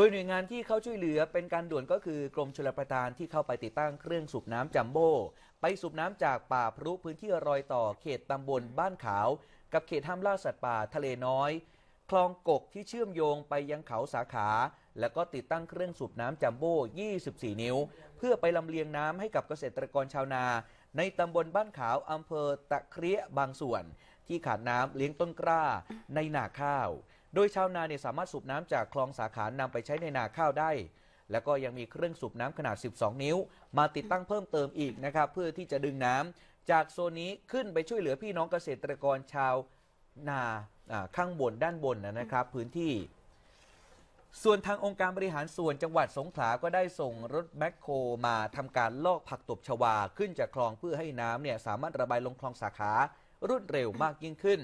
ดยหน่วยงานที่เข้าช่วยเหลือเป็นการด่วนก็คือกรมชลประทานที่เข้าไปติดตั้งเครื่องสูบน้ำจัมโบ้ไปสูบน้ำจากป่าพรุพื้นที่รอยต่อเขตตำบลบ้านขาว กับเขตห้ามล่าสัตว์ป่าทะเลน้อย คลองกกที่เชื่อมโยงไปยังเขาสาขา แล้วก็ติดตั้งเครื่องสูบน้ำจัมโบ้ 24 นิ้ว เพื่อไปลำเลียงน้ำให้กับเกษตรกรชาวนา ในตำบลบ้านขาวอำเภอตะเครียบางส่วน ที่ขาดน้ำเลี้ยงต้นกล้าในนาข้าวโดยชาวนาเนี่ยสามารถสูบน้ำจากคลองสาขานำไปใช้ในนาข้าวได้ แล้วก็ยังมีเครื่องสูบน้ำขนาด 12 นิ้ว มาติดตั้งเพิ่มเติมอีกนะครับเพื่อที่จะดึงน้ำจากโซนนี้ขึ้นไปช่วยเหลือพี่น้องเกษตรกรชาวนาข้างบนด้านบนนะครับพื้นที่ ส่วนทางองค์การบริหารส่วนจังหวัดสงขลา ก็ได้ส่งรถแมคโครมาทำการลอกผักตบชวา ขึ้นจากคลองเพื่อให้น้ำเนี่ยสามารถระบายลงคลองสาขารวดเร็วมากยิ่งขึ้น